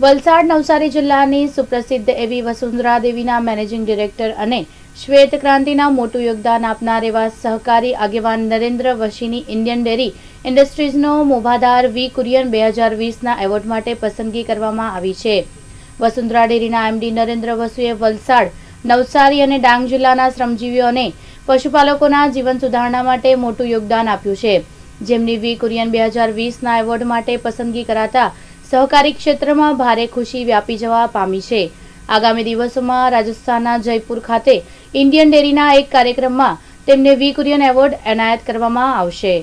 વલસાડ નવસારી જિલ્લાની સુપ્રસિદ્ધ એવી વસુંધરા દેવીના મેનેજિંગ ડિરેક્ટર અને શ્વેત ક્રાંતિના મોટું યોગદાન આપનાર એવા સહકારી આગેવાન નરેન્દ્ર વશીની ઇન્ડિયન ડેરી ઇન્ડસ્ટ્રીઝનો મોભાદાર વી કુરિયન બે હજાર વીસના એવોર્ડ માટે પસંદગી કરવામાં આવી છે વસુંધરા ડેરીના એમડી નરેન્દ્ર વસુએ વલસાડ નવસારી અને ડાંગ જિલ્લાના શ્રમજીવીઓને પશુપાલકોના જીવન સુધારણા માટે મોટું યોગદાન આપ્યું છે જેમની વી કુરિયન બે હજાર વીસના એવોર્ડ માટે પસંદગી કરાતા સહકારી ક્ષેત્રમાં ભારે ખુશી વ્યાપી જવા પામી છે આગામી દિવસોમાં રાજસ્થાનના જયપુર ખાતે ઇન્ડિયન ડેરીના એક કાર્યક્રમમાં તેમને વી કુરિયન એવોર્ડ એનાયત કરવામાં આવશે